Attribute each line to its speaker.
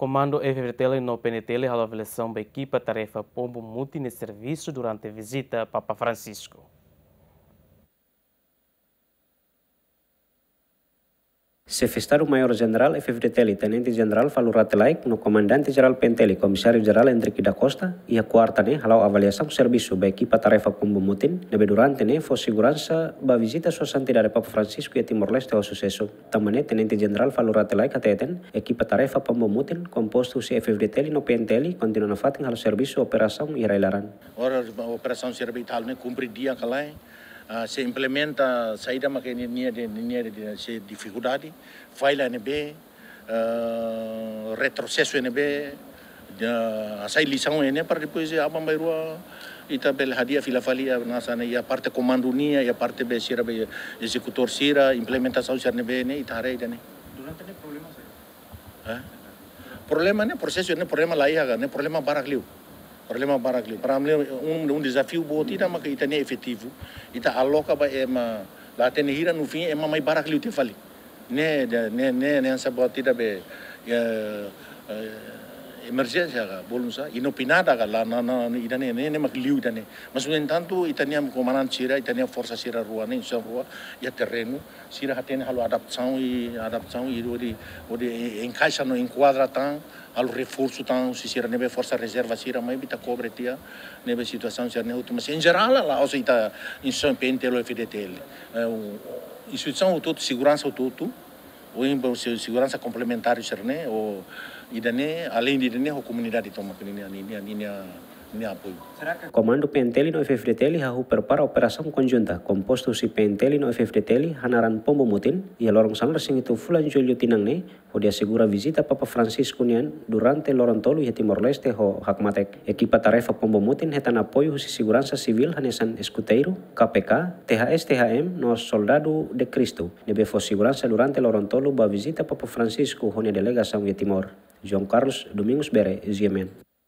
Speaker 1: Comando FVTL no PNTL a avaliação da equipa tarefa Pombo Multi nesse serviço durante a visita a Papa Francisco. Sefestaru Mayor General FFD Teli, Tenente General Valura Telaik, no Comandante General Penteli, Komisario General Enrique da Costa, ia kuarta quarta ne halau avaliação serviço ba equipa tarefa combomutin, nebe durante ne fo segurança ba visita sua santidade Papa Francisco e Timor-Leste ao sucesso. Tamane Tenente General Valura Telaik ateten, equipa tarefa combomutin, composto se FFD Teli no Penteli, continua na fatin halau serviço operação e railaran.
Speaker 2: Ora, operação servital ne kumpri dia kalai, Ah, se implementa saída más que de de dificultades, falla NB, uh, retroceso NB, uh, sai lição NB para depois ah, a Bambairua e também fila filafalia na sana e a parte comando nia e a parte B sira be executor sira implementação sira NB ne e tarei dane.
Speaker 1: Durante ne problemas?
Speaker 2: Eh? Problema né processo né problema laiha ne problema para problema para Problema um, um desafio boa tira, mas que não é efetivo. Ita aloca ba é ma lá tem hira no fim é ma mais baracliu te fali. Né, né, né, né, essa boa tira be é, é, emergência bolun sa inopinada ka la na na idane ne ne magliu idane mas no entanto itania comandante sira itania força sira rua ne sa rua ya terreno sira hatene halo adaptação e adaptação e odi odi encaixa no enquadra tan al reforço tan se sira nebe força reserva sira mai bita cobre tia nebe situação sira ne mas em geral lá osa ita insão pentelo FDTL instituição o todo segurança o todo Oin bau se segurança complementar cerne o oh, idane além de idane ho comunidade toma pinini ani ani ani Komando Penteli Comandul
Speaker 1: Pentelino Εφευρετέλη hahu perpara operação conjunta composto si no Εφευρετέλη hanaran pombo mutin e a lorong sanar sing itu fulan Julio Tinangne pode assegura visita Papa Francisco Nian durante lorontolu e Timor Leste ho hakmatek equipa tarefa pombo mutin hetan apoio siguran segurança civil hanesan escuteiro KPK THS THM no soldado de Cristo nebe fosiguran segurança durante lorontolu ba visita Papa Francisco hone delegação e Timor João Carlos Domingos Bere, Yemen.